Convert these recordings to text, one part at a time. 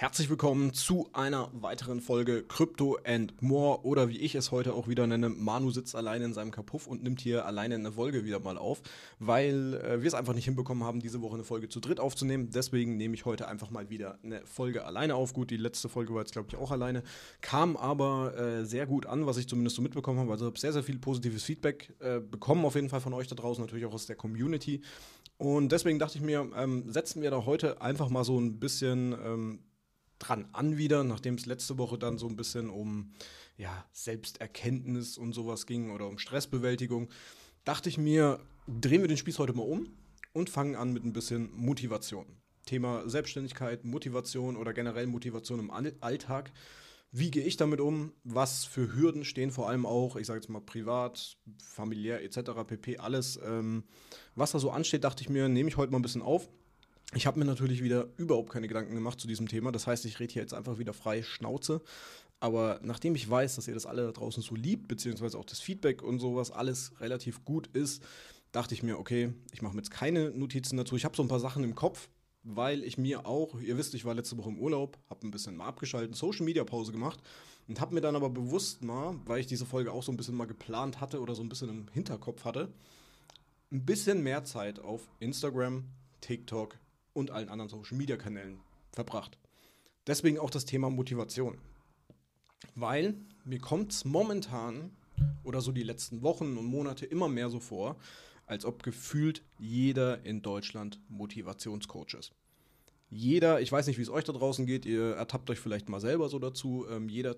Herzlich willkommen zu einer weiteren Folge Crypto and More oder wie ich es heute auch wieder nenne, Manu sitzt alleine in seinem Kapuff und nimmt hier alleine eine Folge wieder mal auf, weil äh, wir es einfach nicht hinbekommen haben, diese Woche eine Folge zu dritt aufzunehmen. Deswegen nehme ich heute einfach mal wieder eine Folge alleine auf. Gut, die letzte Folge war jetzt, glaube ich, auch alleine, kam aber äh, sehr gut an, was ich zumindest so mitbekommen habe. Also habe sehr, sehr viel positives Feedback äh, bekommen, auf jeden Fall von euch da draußen, natürlich auch aus der Community. Und deswegen dachte ich mir, ähm, setzen wir da heute einfach mal so ein bisschen... Ähm, dran an wieder, nachdem es letzte Woche dann so ein bisschen um ja, Selbsterkenntnis und sowas ging oder um Stressbewältigung, dachte ich mir, drehen wir den Spieß heute mal um und fangen an mit ein bisschen Motivation. Thema Selbstständigkeit, Motivation oder generell Motivation im Alltag. Wie gehe ich damit um? Was für Hürden stehen vor allem auch, ich sage jetzt mal privat, familiär etc., pp, alles, ähm, was da so ansteht, dachte ich mir, nehme ich heute mal ein bisschen auf ich habe mir natürlich wieder überhaupt keine Gedanken gemacht zu diesem Thema. Das heißt, ich rede hier jetzt einfach wieder frei Schnauze. Aber nachdem ich weiß, dass ihr das alle da draußen so liebt, beziehungsweise auch das Feedback und sowas alles relativ gut ist, dachte ich mir, okay, ich mache mir jetzt keine Notizen dazu. Ich habe so ein paar Sachen im Kopf, weil ich mir auch, ihr wisst, ich war letzte Woche im Urlaub, habe ein bisschen mal abgeschaltet, Social Media Pause gemacht und habe mir dann aber bewusst mal, weil ich diese Folge auch so ein bisschen mal geplant hatte oder so ein bisschen im Hinterkopf hatte, ein bisschen mehr Zeit auf Instagram, TikTok, und allen anderen Social-Media-Kanälen verbracht. Deswegen auch das Thema Motivation. Weil mir kommt es momentan oder so die letzten Wochen und Monate immer mehr so vor, als ob gefühlt jeder in Deutschland Motivationscoach ist. Jeder, ich weiß nicht, wie es euch da draußen geht, ihr ertappt euch vielleicht mal selber so dazu, ähm, jeder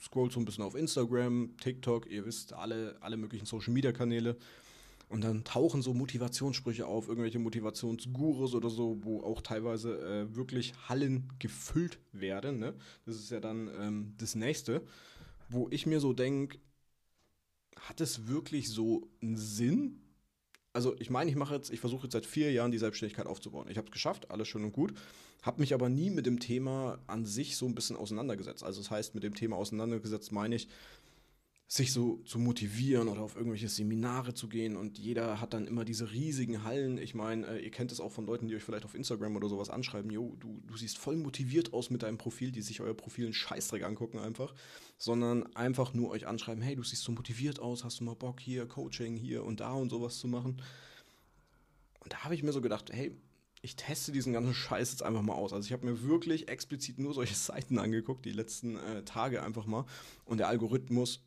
scrollt so ein bisschen auf Instagram, TikTok, ihr wisst alle, alle möglichen Social-Media-Kanäle und dann tauchen so Motivationssprüche auf, irgendwelche Motivationsgurus oder so, wo auch teilweise äh, wirklich Hallen gefüllt werden. Ne? Das ist ja dann ähm, das nächste, wo ich mir so denke, hat es wirklich so einen Sinn? Also ich meine, ich mache jetzt, ich versuche jetzt seit vier Jahren die Selbstständigkeit aufzubauen. Ich habe es geschafft, alles schön und gut, habe mich aber nie mit dem Thema an sich so ein bisschen auseinandergesetzt. Also das heißt, mit dem Thema auseinandergesetzt meine ich, sich so zu motivieren oder auf irgendwelche Seminare zu gehen und jeder hat dann immer diese riesigen Hallen. Ich meine, äh, ihr kennt es auch von Leuten, die euch vielleicht auf Instagram oder sowas anschreiben, jo, du, du siehst voll motiviert aus mit deinem Profil, die sich euer Profil einen Scheißdreck angucken einfach, sondern einfach nur euch anschreiben, hey, du siehst so motiviert aus, hast du mal Bock hier, Coaching hier und da und sowas zu machen. Und da habe ich mir so gedacht, hey, ich teste diesen ganzen Scheiß jetzt einfach mal aus. Also ich habe mir wirklich explizit nur solche Seiten angeguckt, die letzten äh, Tage einfach mal. Und der Algorithmus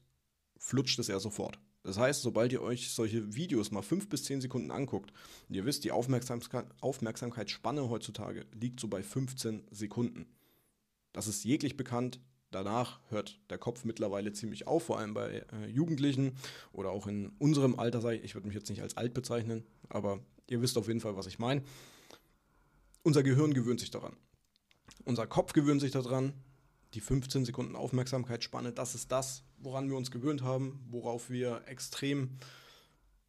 flutscht es ja sofort. Das heißt, sobald ihr euch solche Videos mal fünf bis zehn Sekunden anguckt, und ihr wisst, die Aufmerksamkeitsspanne heutzutage liegt so bei 15 Sekunden. Das ist jeglich bekannt. Danach hört der Kopf mittlerweile ziemlich auf, vor allem bei äh, Jugendlichen oder auch in unserem Alter, sage ich, ich würde mich jetzt nicht als alt bezeichnen, aber ihr wisst auf jeden Fall, was ich meine. Unser Gehirn gewöhnt sich daran. Unser Kopf gewöhnt sich daran, die 15 Sekunden Aufmerksamkeitsspanne, das ist das, woran wir uns gewöhnt haben, worauf wir extrem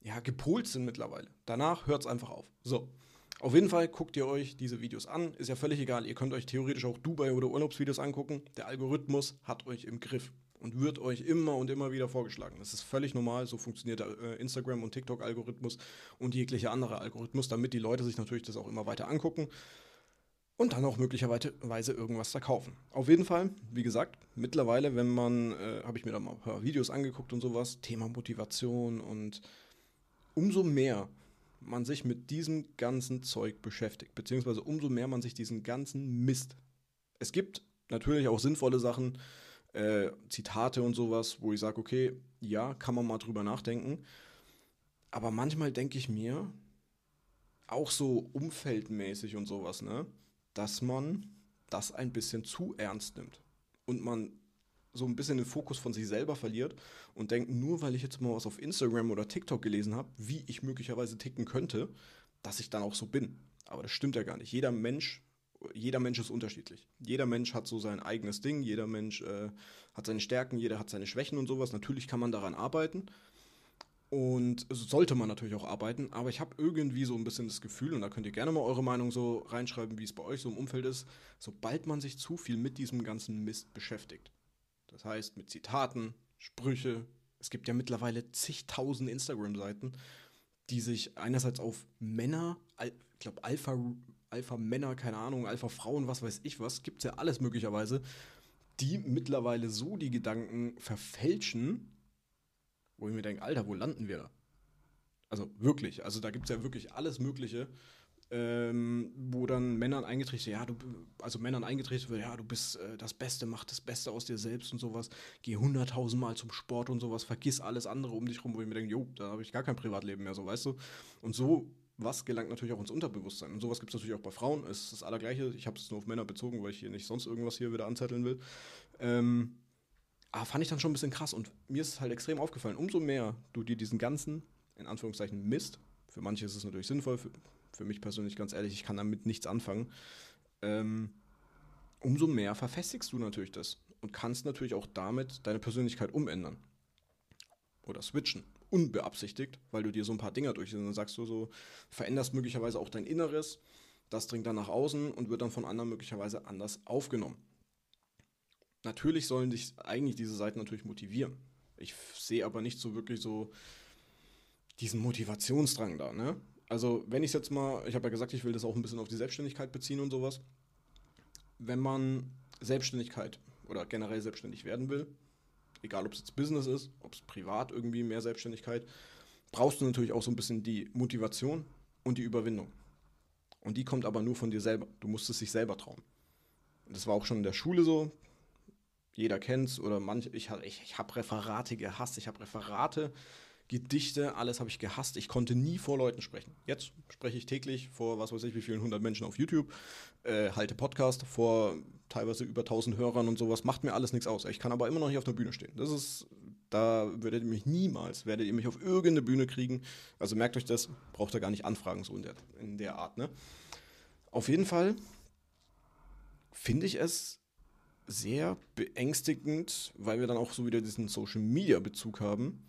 ja, gepolt sind mittlerweile. Danach hört es einfach auf. So. Auf jeden Fall guckt ihr euch diese Videos an. Ist ja völlig egal. Ihr könnt euch theoretisch auch Dubai oder Urlaubsvideos angucken. Der Algorithmus hat euch im Griff und wird euch immer und immer wieder vorgeschlagen. Das ist völlig normal. So funktioniert der äh, Instagram- und TikTok-Algorithmus und jeglicher andere Algorithmus, damit die Leute sich natürlich das auch immer weiter angucken und dann auch möglicherweise irgendwas da kaufen. Auf jeden Fall, wie gesagt, mittlerweile, wenn man, äh, habe ich mir da mal ein paar Videos angeguckt und sowas, Thema Motivation und umso mehr man sich mit diesem ganzen Zeug beschäftigt, beziehungsweise umso mehr man sich diesen ganzen Mist. Es gibt natürlich auch sinnvolle Sachen, äh, Zitate und sowas, wo ich sage, okay, ja, kann man mal drüber nachdenken. Aber manchmal denke ich mir, auch so umfeldmäßig und sowas, ne? dass man das ein bisschen zu ernst nimmt und man so ein bisschen den Fokus von sich selber verliert und denkt, nur weil ich jetzt mal was auf Instagram oder TikTok gelesen habe, wie ich möglicherweise ticken könnte, dass ich dann auch so bin. Aber das stimmt ja gar nicht. Jeder Mensch, jeder Mensch ist unterschiedlich. Jeder Mensch hat so sein eigenes Ding, jeder Mensch äh, hat seine Stärken, jeder hat seine Schwächen und sowas. Natürlich kann man daran arbeiten, und sollte man natürlich auch arbeiten, aber ich habe irgendwie so ein bisschen das Gefühl, und da könnt ihr gerne mal eure Meinung so reinschreiben, wie es bei euch so im Umfeld ist, sobald man sich zu viel mit diesem ganzen Mist beschäftigt. Das heißt, mit Zitaten, Sprüche, es gibt ja mittlerweile zigtausend Instagram-Seiten, die sich einerseits auf Männer, ich glaube Alpha, Alpha Männer, keine Ahnung, Alpha Frauen, was weiß ich was, gibt es ja alles möglicherweise, die mittlerweile so die Gedanken verfälschen, wo ich mir denke, Alter, wo landen wir da? Also wirklich, also da gibt es ja wirklich alles Mögliche, ähm, wo dann Männern eingetrichtert, ja, du, also Männern eingetrichtert wird, ja, du bist äh, das Beste, mach das Beste aus dir selbst und sowas, geh hunderttausendmal zum Sport und sowas, vergiss alles andere um dich rum, wo ich mir denke, jo, da habe ich gar kein Privatleben mehr, so weißt du. Und so was gelangt natürlich auch ins Unterbewusstsein. Und sowas gibt es natürlich auch bei Frauen. Es ist das Allergleiche. Ich habe es nur auf Männer bezogen, weil ich hier nicht sonst irgendwas hier wieder anzetteln will. Ähm, ah, fand ich dann schon ein bisschen krass und mir ist es halt extrem aufgefallen. Umso mehr du dir diesen ganzen, in Anführungszeichen, Mist, für manche ist es natürlich sinnvoll, für, für mich persönlich ganz ehrlich, ich kann damit nichts anfangen, ähm, umso mehr verfestigst du natürlich das und kannst natürlich auch damit deine Persönlichkeit umändern oder switchen, unbeabsichtigt, weil du dir so ein paar Dinger durchsetzt und dann sagst du so, veränderst möglicherweise auch dein Inneres, das dringt dann nach außen und wird dann von anderen möglicherweise anders aufgenommen natürlich sollen sich eigentlich diese Seiten natürlich motivieren. Ich sehe aber nicht so wirklich so diesen Motivationsdrang da, ne? Also, wenn ich jetzt mal, ich habe ja gesagt, ich will das auch ein bisschen auf die Selbstständigkeit beziehen und sowas. Wenn man Selbstständigkeit oder generell selbstständig werden will, egal ob es jetzt Business ist, ob es privat irgendwie mehr Selbstständigkeit, brauchst du natürlich auch so ein bisschen die Motivation und die Überwindung. Und die kommt aber nur von dir selber. Du musst es sich selber trauen. das war auch schon in der Schule so jeder kennt's oder manch, ich, ich, ich habe Referate gehasst, ich habe Referate, Gedichte, alles habe ich gehasst. Ich konnte nie vor Leuten sprechen. Jetzt spreche ich täglich vor, was weiß ich, wie vielen hundert Menschen auf YouTube, äh, halte Podcast vor teilweise über tausend Hörern und sowas. Macht mir alles nichts aus. Ich kann aber immer noch nicht auf der Bühne stehen. Das ist, da werdet ihr mich niemals, werdet ihr mich auf irgendeine Bühne kriegen. Also merkt euch das, braucht ihr gar nicht anfragen, so in der, in der Art. Ne? Auf jeden Fall finde ich es sehr beängstigend, weil wir dann auch so wieder diesen Social-Media-Bezug haben,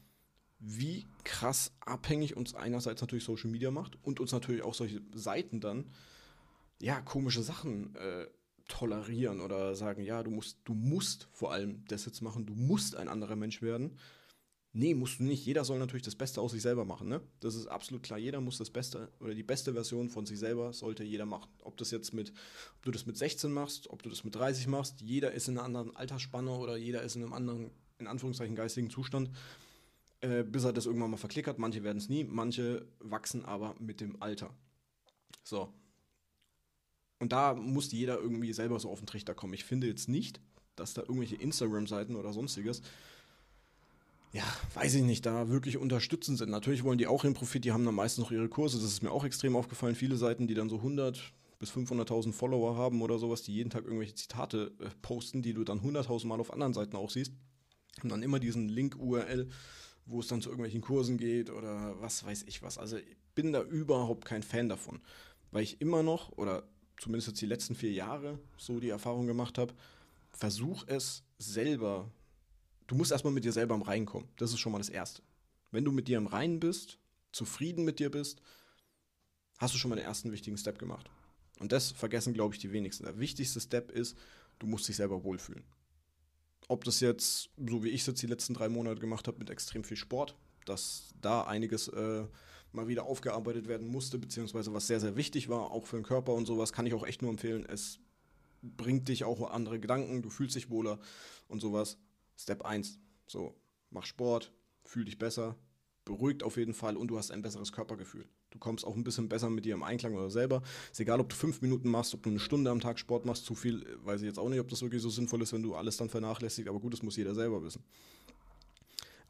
wie krass abhängig uns einerseits natürlich Social Media macht und uns natürlich auch solche Seiten dann, ja, komische Sachen äh, tolerieren oder sagen, ja, du musst, du musst vor allem das jetzt machen, du musst ein anderer Mensch werden. Nee, musst du nicht. Jeder soll natürlich das Beste aus sich selber machen. Ne? Das ist absolut klar. Jeder muss das Beste oder die beste Version von sich selber sollte jeder machen. Ob das jetzt mit, ob du das mit 16 machst, ob du das mit 30 machst, jeder ist in einer anderen Altersspanne oder jeder ist in einem anderen, in Anführungszeichen, geistigen Zustand, äh, bis er das irgendwann mal verklickert. Manche werden es nie, manche wachsen aber mit dem Alter. So. Und da muss jeder irgendwie selber so auf den Trichter kommen. Ich finde jetzt nicht, dass da irgendwelche Instagram-Seiten oder sonstiges ja, weiß ich nicht, da wirklich unterstützend sind. Natürlich wollen die auch ihren Profit, die haben dann meistens noch ihre Kurse. Das ist mir auch extrem aufgefallen. Viele Seiten, die dann so 100 bis 500.000 Follower haben oder sowas, die jeden Tag irgendwelche Zitate äh, posten, die du dann 100.000 Mal auf anderen Seiten auch siehst, haben dann immer diesen Link-URL, wo es dann zu irgendwelchen Kursen geht oder was weiß ich was. Also ich bin da überhaupt kein Fan davon, weil ich immer noch oder zumindest jetzt die letzten vier Jahre so die Erfahrung gemacht habe, versuche es selber du musst erstmal mit dir selber im Reinen kommen. Das ist schon mal das Erste. Wenn du mit dir im Reinen bist, zufrieden mit dir bist, hast du schon mal den ersten wichtigen Step gemacht. Und das vergessen, glaube ich, die wenigsten. Der wichtigste Step ist, du musst dich selber wohlfühlen. Ob das jetzt, so wie ich es jetzt die letzten drei Monate gemacht habe, mit extrem viel Sport, dass da einiges äh, mal wieder aufgearbeitet werden musste, beziehungsweise was sehr, sehr wichtig war, auch für den Körper und sowas, kann ich auch echt nur empfehlen. Es bringt dich auch andere Gedanken, du fühlst dich wohler und sowas. Step 1. So, mach Sport, fühl dich besser, beruhigt auf jeden Fall und du hast ein besseres Körpergefühl. Du kommst auch ein bisschen besser mit dir im Einklang oder selber. Ist egal, ob du fünf Minuten machst, ob du eine Stunde am Tag Sport machst, zu viel, äh, weiß ich jetzt auch nicht, ob das wirklich so sinnvoll ist, wenn du alles dann vernachlässigst, aber gut, das muss jeder selber wissen.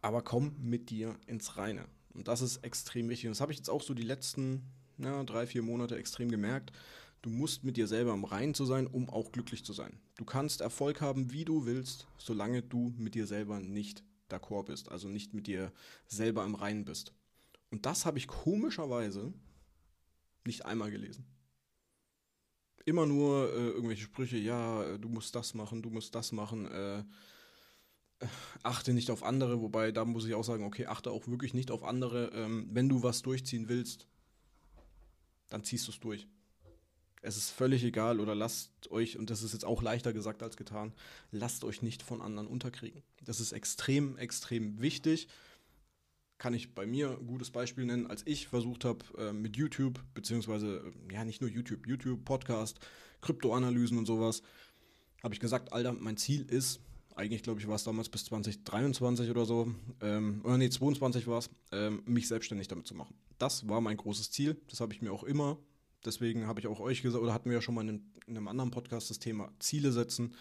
Aber komm mit dir ins Reine. Und das ist extrem wichtig. Und das habe ich jetzt auch so die letzten ja, drei, vier Monate extrem gemerkt, Du musst mit dir selber im Reinen zu sein, um auch glücklich zu sein. Du kannst Erfolg haben, wie du willst, solange du mit dir selber nicht d'accord bist, also nicht mit dir selber im Reinen bist. Und das habe ich komischerweise nicht einmal gelesen. Immer nur äh, irgendwelche Sprüche, ja, äh, du musst das machen, du musst das machen, äh, äh, achte nicht auf andere, wobei da muss ich auch sagen, okay, achte auch wirklich nicht auf andere. Ähm, wenn du was durchziehen willst, dann ziehst du es durch es ist völlig egal oder lasst euch, und das ist jetzt auch leichter gesagt als getan, lasst euch nicht von anderen unterkriegen. Das ist extrem, extrem wichtig. Kann ich bei mir ein gutes Beispiel nennen, als ich versucht habe, äh, mit YouTube, beziehungsweise, äh, ja, nicht nur YouTube, YouTube, Podcast, Kryptoanalysen und sowas, habe ich gesagt, Alter, mein Ziel ist, eigentlich glaube ich war es damals bis 2023 oder so, ähm, oder nee, 22 war es, ähm, mich selbstständig damit zu machen. Das war mein großes Ziel, das habe ich mir auch immer deswegen habe ich auch euch gesagt, oder hatten wir ja schon mal in einem, anderen Podcast das Thema Ziele setzen,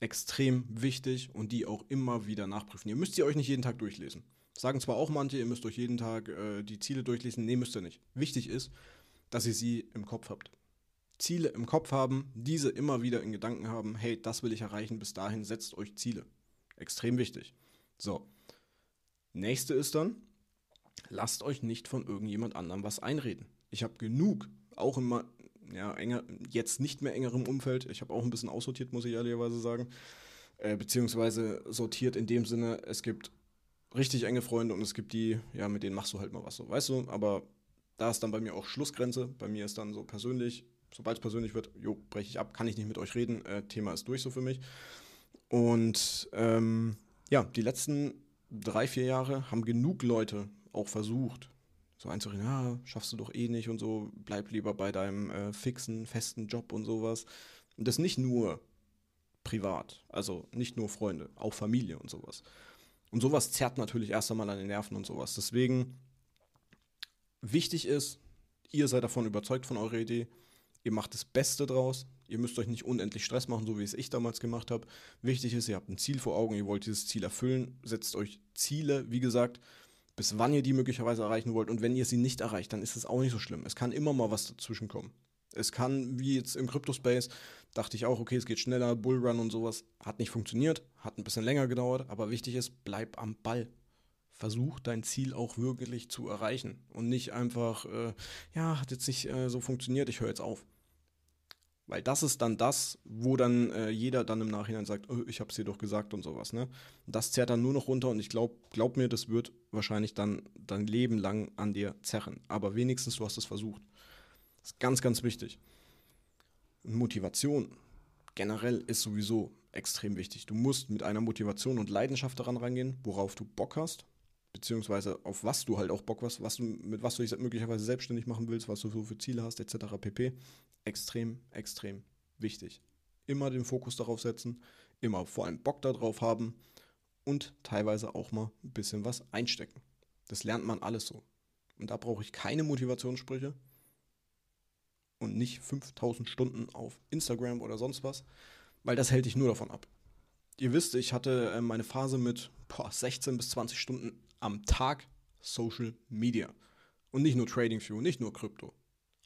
extrem wichtig und die auch immer wieder nachprüfen. Ihr müsst sie euch nicht jeden Tag durchlesen. Das sagen zwar auch manche, ihr müsst euch jeden Tag äh, die Ziele durchlesen, nee, müsst ihr nicht. Wichtig ist, dass ihr sie im Kopf habt. Ziele im Kopf haben, diese immer wieder in Gedanken haben, hey, das will ich erreichen, bis dahin setzt euch Ziele. Extrem wichtig. So. Nächste ist dann, lasst euch nicht von irgendjemand anderem was einreden. Ich habe genug auch immer ja, enger, jetzt nicht mehr engerem Umfeld. Ich habe auch ein bisschen aussortiert, muss ich ehrlicherweise sagen. Äh, beziehungsweise sortiert in dem Sinne, es gibt richtig enge Freunde und es gibt die, ja, mit denen machst du halt mal was so, weißt du? Aber da ist dann bei mir auch Schlussgrenze. Bei mir ist dann so persönlich, sobald es persönlich wird, jo, breche ich ab, kann ich nicht mit euch reden, äh, Thema ist durch so für mich. Und ähm, ja, die letzten drei, vier Jahre haben genug Leute auch versucht, so einzureden, ja, schaffst du doch eh nicht und so, bleib lieber bei deinem äh, fixen, festen Job und sowas. Und das nicht nur privat, also nicht nur Freunde, auch Familie und sowas. Und sowas zerrt natürlich erst einmal an den Nerven und sowas. Deswegen wichtig ist, ihr seid davon überzeugt von eurer Idee, ihr macht das Beste draus, ihr müsst euch nicht unendlich Stress machen, so wie es ich damals gemacht habe. Wichtig ist, ihr habt ein Ziel vor Augen, ihr wollt dieses Ziel erfüllen, setzt euch Ziele, wie gesagt, bis wann ihr die möglicherweise erreichen wollt. Und wenn ihr sie nicht erreicht, dann ist es auch nicht so schlimm. Es kann immer mal was dazwischen kommen. Es kann, wie jetzt im Crypto-Space, dachte ich auch, okay, es geht schneller, Bullrun und sowas. Hat nicht funktioniert, hat ein bisschen länger gedauert, aber wichtig ist, bleib am Ball. Versuch dein Ziel auch wirklich zu erreichen und nicht einfach, äh, ja, hat jetzt nicht äh, so funktioniert, ich höre jetzt auf. Weil das ist dann das, wo dann äh, jeder dann im Nachhinein sagt, oh, ich es dir doch gesagt und sowas. Ne? das zerrt dann nur noch runter und ich glaube, glaub mir, das wird wahrscheinlich dann dein Leben lang an dir zerren. Aber wenigstens du hast es versucht. Das ist ganz, ganz wichtig. Motivation generell ist sowieso extrem wichtig. Du musst mit einer Motivation und Leidenschaft daran reingehen, worauf du Bock hast, beziehungsweise auf was du halt auch Bock hast, was du, mit was du dich möglicherweise selbstständig machen willst, was du so für Ziele hast, etc. pp. Extrem, extrem wichtig. Immer den Fokus darauf setzen, immer vor allem Bock darauf haben und teilweise auch mal ein bisschen was einstecken. Das lernt man alles so. Und da brauche ich keine Motivationssprüche und nicht 5000 Stunden auf Instagram oder sonst was, weil das hält dich nur davon ab. Ihr wisst, ich hatte äh, meine Phase mit boah, 16 bis 20 Stunden am Tag Social Media. Und nicht nur TradingView, nicht nur Krypto,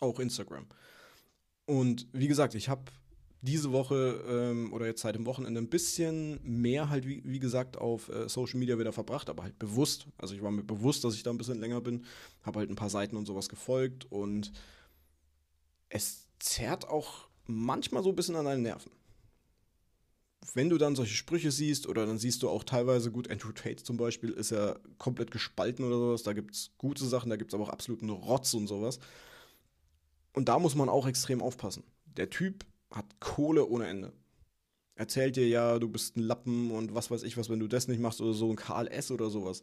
auch Instagram. Und wie gesagt, ich habe diese Woche ähm, oder jetzt seit dem Wochenende ein bisschen mehr halt, wie, wie gesagt, auf äh, Social Media wieder verbracht, aber halt bewusst. Also ich war mir bewusst, dass ich da ein bisschen länger bin, habe halt ein paar Seiten und sowas gefolgt und es zerrt auch manchmal so ein bisschen an deinen Nerven wenn du dann solche Sprüche siehst, oder dann siehst du auch teilweise gut, Andrew Tate zum Beispiel ist ja komplett gespalten oder sowas, da gibt es gute Sachen, da gibt es aber auch absoluten Rotz und sowas. Und da muss man auch extrem aufpassen. Der Typ hat Kohle ohne Ende. Erzählt dir ja, du bist ein Lappen und was weiß ich was, wenn du das nicht machst oder so, ein KLS oder sowas.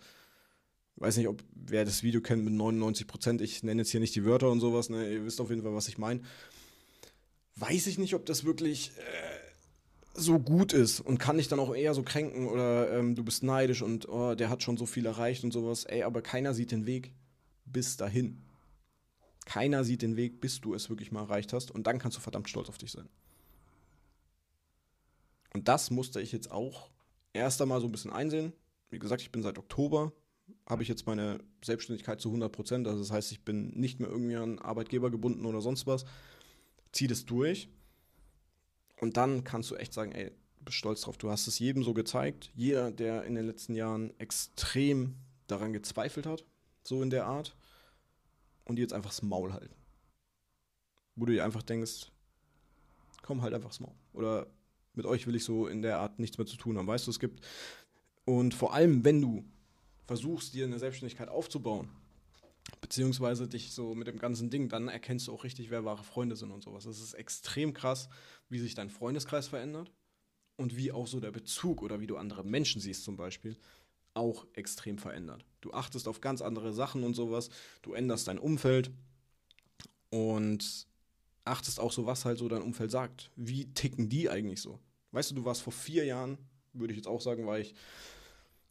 weiß nicht, ob wer das Video kennt mit 99 Prozent, ich nenne jetzt hier nicht die Wörter und sowas, ne? ihr wisst auf jeden Fall, was ich meine. Weiß ich nicht, ob das wirklich äh, so gut ist und kann dich dann auch eher so kränken oder ähm, du bist neidisch und oh, der hat schon so viel erreicht und sowas. Ey, aber keiner sieht den Weg bis dahin. Keiner sieht den Weg, bis du es wirklich mal erreicht hast und dann kannst du verdammt stolz auf dich sein. Und das musste ich jetzt auch erst einmal so ein bisschen einsehen. Wie gesagt, ich bin seit Oktober, habe ich jetzt meine Selbstständigkeit zu 100 Prozent. Also das heißt, ich bin nicht mehr irgendwie an Arbeitgeber gebunden oder sonst was. Zieh das durch und dann kannst du echt sagen, ey, bist stolz drauf. Du hast es jedem so gezeigt. Jeder, der in den letzten Jahren extrem daran gezweifelt hat, so in der Art, und die jetzt einfach das Maul halten. Wo du dir einfach denkst, komm halt einfach das Maul. Oder mit euch will ich so in der Art nichts mehr zu tun haben. Weißt du, es gibt. Und vor allem, wenn du versuchst, dir eine Selbstständigkeit aufzubauen, beziehungsweise dich so mit dem ganzen Ding, dann erkennst du auch richtig, wer wahre Freunde sind und sowas. Es ist extrem krass, wie sich dein Freundeskreis verändert und wie auch so der Bezug oder wie du andere Menschen siehst zum Beispiel auch extrem verändert. Du achtest auf ganz andere Sachen und sowas, du änderst dein Umfeld und achtest auch so, was halt so dein Umfeld sagt. Wie ticken die eigentlich so? Weißt du, du warst vor vier Jahren, würde ich jetzt auch sagen, war ich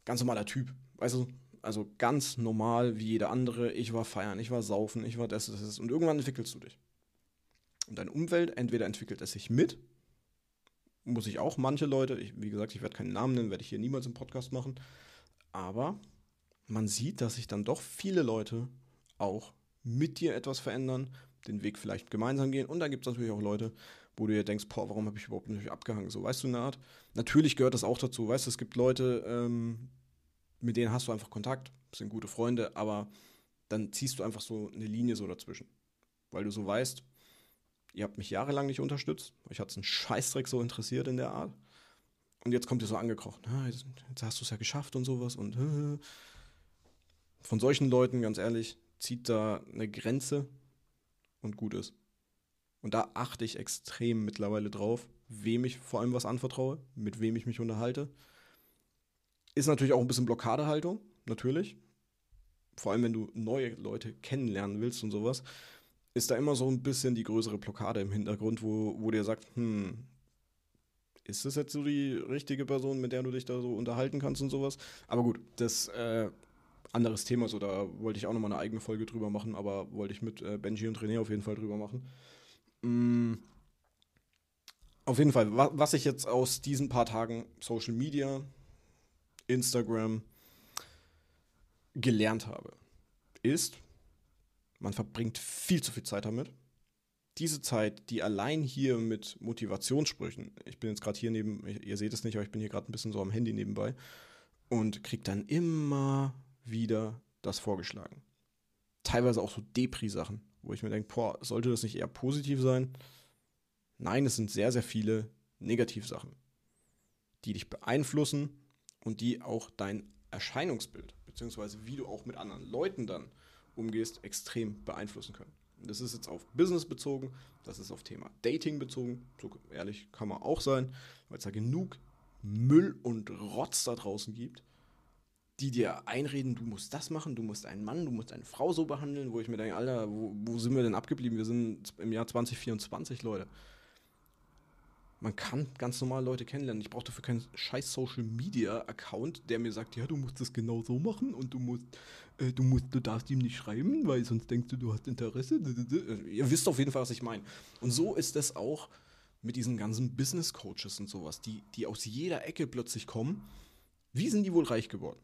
ganz normaler Typ. Weißt du, also ganz normal wie jeder andere. Ich war feiern, ich war saufen, ich war das, das, das. Und irgendwann entwickelst du dich. Und deine Umwelt, entweder entwickelt es sich mit, muss ich auch manche Leute, ich, wie gesagt, ich werde keinen Namen nennen, werde ich hier niemals im Podcast machen, aber man sieht, dass sich dann doch viele Leute auch mit dir etwas verändern, den Weg vielleicht gemeinsam gehen. Und dann gibt es natürlich auch Leute, wo du dir denkst, boah, warum habe ich überhaupt nicht abgehangen? So, weißt du, eine Art. Natürlich gehört das auch dazu, weißt du, es gibt Leute, ähm, mit denen hast du einfach Kontakt, sind gute Freunde, aber dann ziehst du einfach so eine Linie so dazwischen. Weil du so weißt, ihr habt mich jahrelang nicht unterstützt, euch hat es einen Scheißdreck so interessiert in der Art. Und jetzt kommt ihr so angekrochen, ah, jetzt, hast du es ja geschafft und sowas und von solchen Leuten, ganz ehrlich, zieht da eine Grenze und gut ist. Und da achte ich extrem mittlerweile drauf, wem ich vor allem was anvertraue, mit wem ich mich unterhalte ist natürlich auch ein bisschen Blockadehaltung, natürlich. Vor allem, wenn du neue Leute kennenlernen willst und sowas, ist da immer so ein bisschen die größere Blockade im Hintergrund, wo, wo dir sagt, hm, ist das jetzt so die richtige Person, mit der du dich da so unterhalten kannst und sowas? Aber gut, das äh, anderes Thema, so da wollte ich auch nochmal eine eigene Folge drüber machen, aber wollte ich mit äh, Benji und René auf jeden Fall drüber machen. Mm. Auf jeden Fall, wa was ich jetzt aus diesen paar Tagen Social Media, Instagram gelernt habe, ist, man verbringt viel zu viel Zeit damit. Diese Zeit, die allein hier mit Motivationssprüchen, ich bin jetzt gerade hier neben, ihr seht es nicht, aber ich bin hier gerade ein bisschen so am Handy nebenbei und kriege dann immer wieder das vorgeschlagen. Teilweise auch so Depri-Sachen, wo ich mir denke, boah, sollte das nicht eher positiv sein? Nein, es sind sehr, sehr viele Negativ-Sachen, die dich beeinflussen und die auch dein Erscheinungsbild, beziehungsweise wie du auch mit anderen Leuten dann umgehst, extrem beeinflussen können. Das ist jetzt auf Business bezogen, das ist auf Thema Dating bezogen, so ehrlich kann man auch sein, weil es da genug Müll und Rotz da draußen gibt, die dir einreden, du musst das machen, du musst einen Mann, du musst eine Frau so behandeln, wo ich mir denke, Alter, wo, wo sind wir denn abgeblieben? Wir sind im Jahr 2024, Leute man kann ganz normal Leute kennenlernen. Ich brauche dafür keinen scheiß Social Media Account, der mir sagt, ja, du musst das genau so machen und du musst, äh, du musst, du darfst ihm nicht schreiben, weil sonst denkst du, du hast Interesse. Ihr wisst auf jeden Fall, was ich meine. Und so ist es auch mit diesen ganzen Business Coaches und sowas, die, die aus jeder Ecke plötzlich kommen. Wie sind die wohl reich geworden?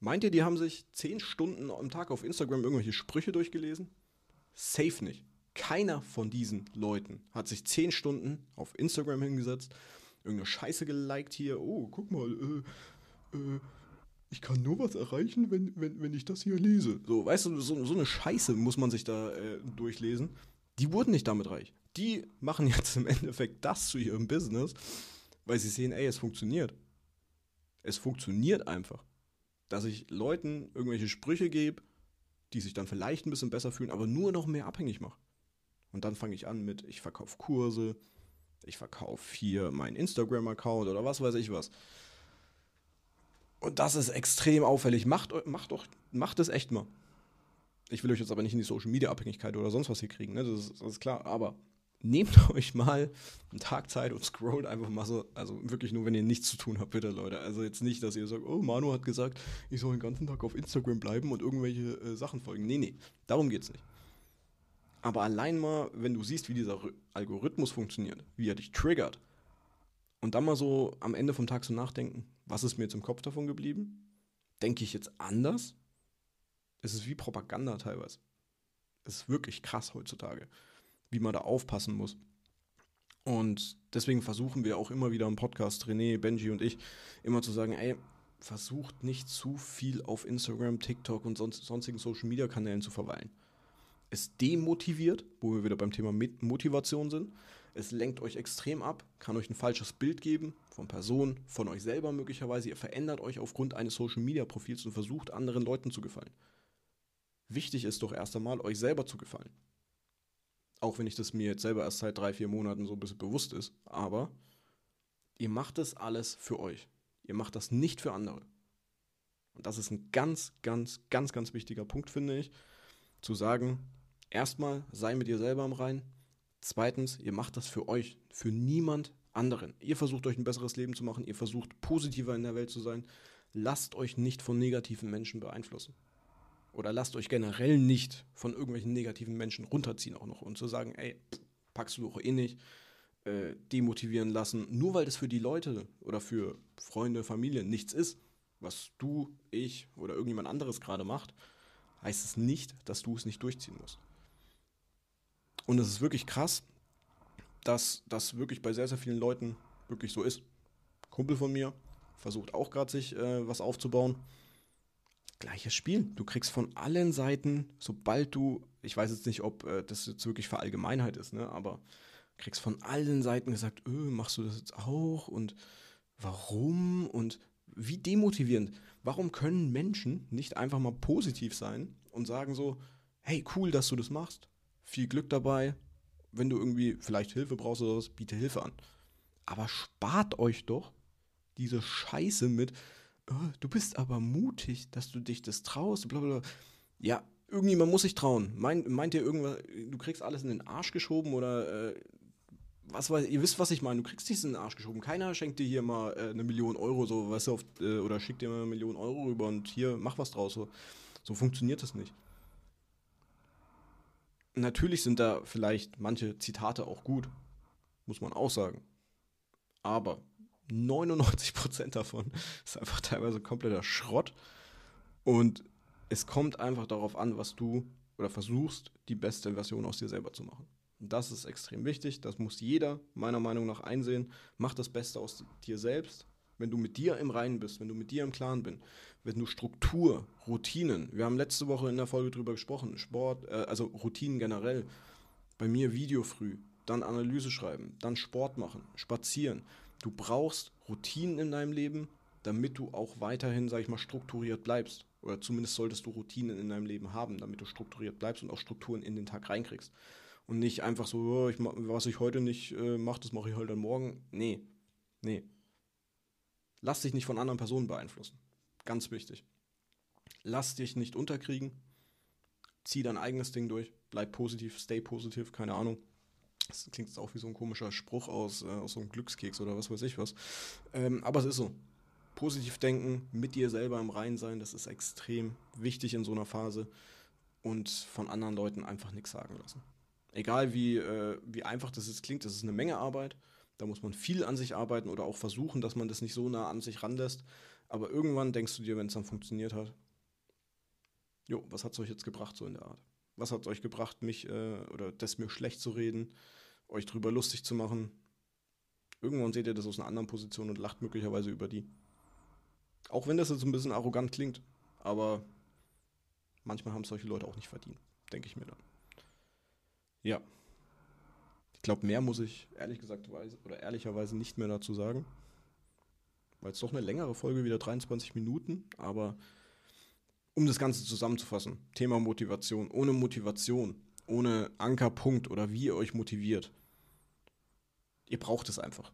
Meint ihr, die haben sich zehn Stunden am Tag auf Instagram irgendwelche Sprüche durchgelesen? Safe nicht. Keiner von diesen Leuten hat sich zehn Stunden auf Instagram hingesetzt, irgendeine Scheiße geliked hier. Oh, guck mal, äh, äh, ich kann nur was erreichen, wenn, wenn, wenn ich das hier lese. So, weißt du, so, so eine Scheiße muss man sich da äh, durchlesen. Die wurden nicht damit reich. Die machen jetzt im Endeffekt das zu ihrem Business, weil sie sehen, ey, es funktioniert. Es funktioniert einfach. Dass ich Leuten irgendwelche Sprüche gebe, die sich dann vielleicht ein bisschen besser fühlen, aber nur noch mehr abhängig mache. Und dann fange ich an mit, ich verkaufe Kurse, ich verkaufe hier meinen Instagram-Account oder was weiß ich was. Und das ist extrem auffällig. Macht, macht, doch, macht es echt mal. Ich will euch jetzt aber nicht in die Social-Media-Abhängigkeit oder sonst was hier kriegen, ne? das, ist, das ist klar. Aber nehmt euch mal einen Tag Zeit und scrollt einfach mal so. Also wirklich nur, wenn ihr nichts zu tun habt, bitte Leute. Also jetzt nicht, dass ihr sagt, oh, Manu hat gesagt, ich soll den ganzen Tag auf Instagram bleiben und irgendwelche äh, Sachen folgen. Nee, nee, darum geht's nicht. Aber allein mal, wenn du siehst, wie dieser Algorithmus funktioniert, wie er dich triggert, und dann mal so am Ende vom Tag so nachdenken, was ist mir jetzt im Kopf davon geblieben? Denke ich jetzt anders? Es ist wie Propaganda teilweise. Es ist wirklich krass heutzutage, wie man da aufpassen muss. Und deswegen versuchen wir auch immer wieder im Podcast, René, Benji und ich, immer zu sagen, ey, versucht nicht zu viel auf Instagram, TikTok und sonst, sonstigen Social-Media-Kanälen zu verweilen. Es demotiviert, wo wir wieder beim Thema Motivation sind. Es lenkt euch extrem ab, kann euch ein falsches Bild geben von Personen, von euch selber möglicherweise. Ihr verändert euch aufgrund eines Social-Media-Profils und versucht anderen Leuten zu gefallen. Wichtig ist doch erst einmal, euch selber zu gefallen. Auch wenn ich das mir jetzt selber erst seit drei, vier Monaten so ein bisschen bewusst ist. Aber ihr macht das alles für euch. Ihr macht das nicht für andere. Und das ist ein ganz, ganz, ganz, ganz wichtiger Punkt, finde ich, zu sagen, erstmal sei mit dir selber am Reinen. Zweitens, ihr macht das für euch, für niemand anderen. Ihr versucht euch ein besseres Leben zu machen, ihr versucht positiver in der Welt zu sein. Lasst euch nicht von negativen Menschen beeinflussen. Oder lasst euch generell nicht von irgendwelchen negativen Menschen runterziehen auch noch und zu sagen, ey, packst du doch eh nicht, äh, demotivieren lassen, nur weil das für die Leute oder für Freunde, Familie nichts ist, was du, ich oder irgendjemand anderes gerade macht, heißt es nicht, dass du es nicht durchziehen musst. Und es ist wirklich krass, dass das wirklich bei sehr, sehr vielen Leuten wirklich so ist. Kumpel von mir versucht auch gerade sich äh, was aufzubauen. Gleiches Spiel. Du kriegst von allen Seiten, sobald du, ich weiß jetzt nicht, ob äh, das jetzt wirklich Verallgemeinheit ist, ne, aber kriegst von allen Seiten gesagt, öh, machst du das jetzt auch und warum und wie demotivierend. Warum können Menschen nicht einfach mal positiv sein und sagen so, hey, cool, dass du das machst viel Glück dabei. Wenn du irgendwie vielleicht Hilfe brauchst oder was, biete Hilfe an. Aber spart euch doch diese Scheiße mit, oh, du bist aber mutig, dass du dich das traust, bla bla. Ja, irgendjemand muss sich trauen. Meint, meint ihr irgendwas, du kriegst alles in den Arsch geschoben oder äh, was weiß ihr wisst, was ich meine, du kriegst dich in den Arsch geschoben. Keiner schenkt dir hier mal äh, eine Million Euro, so, weißt du, auf, äh, oder schickt dir mal eine Million Euro rüber und hier, mach was draus. So, so funktioniert das nicht. Natürlich sind da vielleicht manche Zitate auch gut, muss man auch sagen. Aber 99% davon ist einfach teilweise kompletter Schrott. Und es kommt einfach darauf an, was du oder versuchst, die beste Version aus dir selber zu machen. Und das ist extrem wichtig. Das muss jeder meiner Meinung nach einsehen. Mach das Beste aus dir selbst wenn du mit dir im Reinen bist, wenn du mit dir im Klaren bist, wenn du Struktur, Routinen, wir haben letzte Woche in der Folge drüber gesprochen, Sport, äh, also Routinen generell, bei mir Video früh, dann Analyse schreiben, dann Sport machen, spazieren. Du brauchst Routinen in deinem Leben, damit du auch weiterhin, sag ich mal, strukturiert bleibst. Oder zumindest solltest du Routinen in deinem Leben haben, damit du strukturiert bleibst und auch Strukturen in den Tag reinkriegst. Und nicht einfach so, oh, ich, was ich heute nicht äh, mache, das mache ich heute halt dann morgen. Nee, nee, Lass dich nicht von anderen Personen beeinflussen. Ganz wichtig. Lass dich nicht unterkriegen. Zieh dein eigenes Ding durch. Bleib positiv, stay positiv, keine Ahnung. Das klingt jetzt auch wie so ein komischer Spruch aus, äh, aus so einem Glückskeks oder was weiß ich was. Ähm, aber es ist so. Positiv denken, mit dir selber im Reinen sein, das ist extrem wichtig in so einer Phase. Und von anderen Leuten einfach nichts sagen lassen. Egal wie, äh, wie einfach das jetzt klingt, das ist eine Menge Arbeit. Da muss man viel an sich arbeiten oder auch versuchen, dass man das nicht so nah an sich ranlässt. Aber irgendwann denkst du dir, wenn es dann funktioniert hat, jo, was hat es euch jetzt gebracht, so in der Art? Was hat es euch gebracht, mich äh, oder das mir schlecht zu reden, euch drüber lustig zu machen? Irgendwann seht ihr das aus einer anderen Position und lacht möglicherweise über die. Auch wenn das jetzt ein bisschen arrogant klingt, aber manchmal haben solche Leute auch nicht verdient, denke ich mir dann. Ja, ich glaube, mehr muss ich ehrlich gesagt oder ehrlicherweise nicht mehr dazu sagen. Weil es doch eine längere Folge, wieder 23 Minuten, aber um das Ganze zusammenzufassen, Thema Motivation. Ohne Motivation, ohne Ankerpunkt oder wie ihr euch motiviert, ihr braucht es einfach.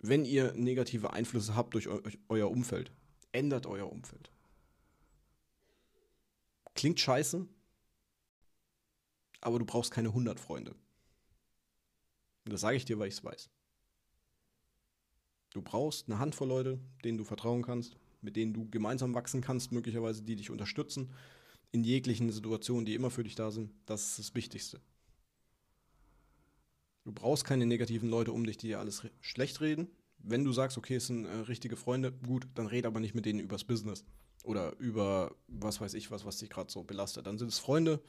Wenn ihr negative Einflüsse habt durch eu euer Umfeld, ändert euer Umfeld. Klingt scheiße, aber du brauchst keine 100 Freunde. Und das sage ich dir, weil ich es weiß. Du brauchst eine Handvoll Leute, denen du vertrauen kannst, mit denen du gemeinsam wachsen kannst, möglicherweise, die dich unterstützen, in jeglichen Situationen, die immer für dich da sind. Das ist das Wichtigste. Du brauchst keine negativen Leute um dich, die dir alles schlecht reden. Wenn du sagst, okay, es sind äh, richtige Freunde, gut, dann red aber nicht mit denen übers Business oder über was weiß ich was, was dich gerade so belastet. Dann sind es Freunde,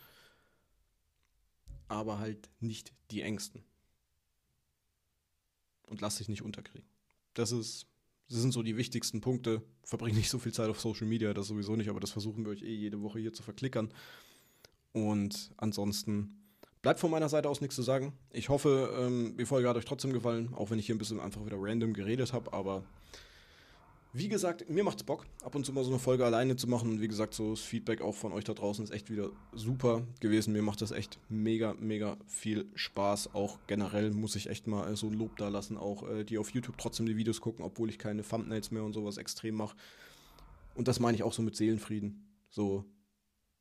aber halt nicht die Ängsten. Und lass dich nicht unterkriegen. Das ist, das sind so die wichtigsten Punkte. Verbring nicht so viel Zeit auf Social Media, das sowieso nicht, aber das versuchen wir euch eh jede Woche hier zu verklickern. Und ansonsten bleibt von meiner Seite aus nichts zu sagen. Ich hoffe, ähm, die Folge hat euch trotzdem gefallen, auch wenn ich hier ein bisschen einfach wieder random geredet habe, aber wie gesagt, mir macht's Bock, ab und zu mal so eine Folge alleine zu machen. Und wie gesagt, so das Feedback auch von euch da draußen ist echt wieder super gewesen. Mir macht das echt mega, mega viel Spaß. Auch generell muss ich echt mal so ein Lob da lassen. Auch äh, die auf YouTube trotzdem die Videos gucken, obwohl ich keine Thumbnails mehr und sowas extrem mache. Und das meine ich auch so mit Seelenfrieden. So,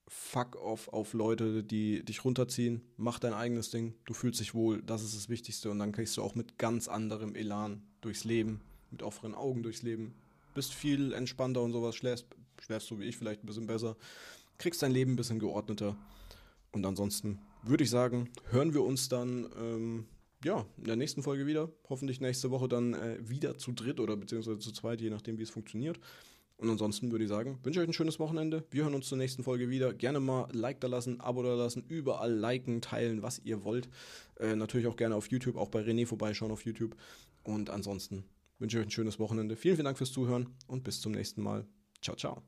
fuck off auf Leute, die dich runterziehen. Mach dein eigenes Ding. Du fühlst dich wohl. Das ist das Wichtigste. Und dann kriegst du auch mit ganz anderem Elan durchs Leben, mit offenen Augen durchs Leben bist viel entspannter und sowas, schläfst, schläfst so wie ich vielleicht ein bisschen besser, kriegst dein Leben ein bisschen geordneter. Und ansonsten würde ich sagen, hören wir uns dann ähm, ja, in der nächsten Folge wieder. Hoffentlich nächste Woche dann äh, wieder zu dritt oder beziehungsweise zu zweit, je nachdem, wie es funktioniert. Und ansonsten würde ich sagen, wünsche euch ein schönes Wochenende. Wir hören uns zur nächsten Folge wieder. Gerne mal Like da lassen, Abo da lassen, überall liken, teilen, was ihr wollt. Äh, natürlich auch gerne auf YouTube, auch bei René vorbeischauen auf YouTube. Und ansonsten wünsche euch ein schönes Wochenende. Vielen, vielen Dank fürs Zuhören und bis zum nächsten Mal. Ciao, ciao.